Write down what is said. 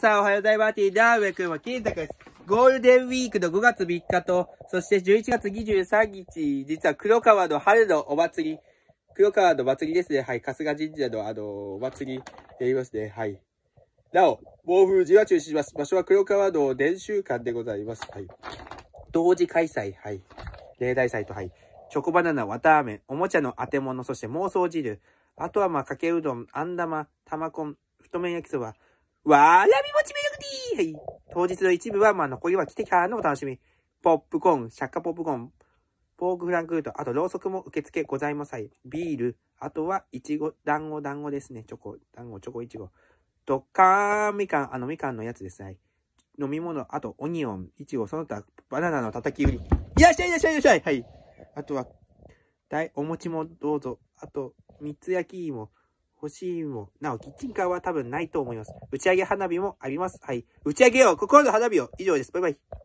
さんおはようございます。井上くんは金太です。ゴールデンウィークの5月3日と、そして11月23日、実は黒川の春のお祭り、黒川の祭りですね。はい。春日神社のあの、お祭りやりますね。はい。なお、暴風時は中止します。場所は黒川の伝習館でございます。はい。同時開催。はい。例題祭と、はい。チョコバナナ、綿あめ、おもちゃの当て物、そして妄想汁。あとは、まあ、かけうどん、あん玉、玉こん、太麺焼きそば。わらび餅ミルクティーはい。当日の一部は、まあ、残りは来てからのお楽しみ。ポップコーン、シャッカポップコーン、ポークフランクフート、あとろうそくも受付ございます。ビール、あとは、いちご、団子、団子ですね。チョコ、団子、チョコ、いちご。ドッカーンみかん、あのみかんのやつですね。飲み物、あとオニオン、いちご、その他、バナナの叩き売り。いらっしゃいいらっしゃいいらっしゃいはい。あとは、大、お餅もどうぞ。あと、三つ焼き芋。欲しいも、なお、キッチンカーは多分ないと思います。打ち上げ花火もあります。はい。打ち上げよう心の花火を以上です。バイバイ。